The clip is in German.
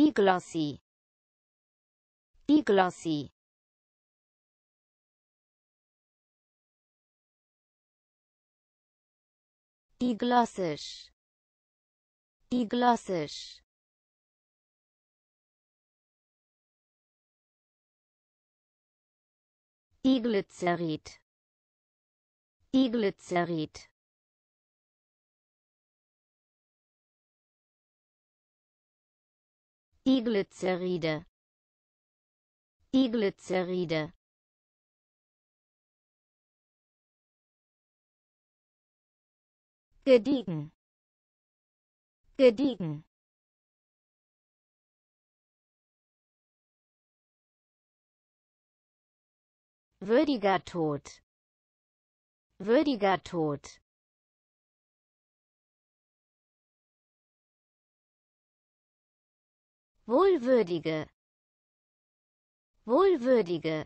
Die Glossy. Die Glossy. Die Glossisch. Die Glossisch. Diglycerid. Diglycerid. Die Glyceride. Die Glyceride. Gediegen. Gediegen. Würdiger Tod. Würdiger Tod. wohlwürdige wohlwürdige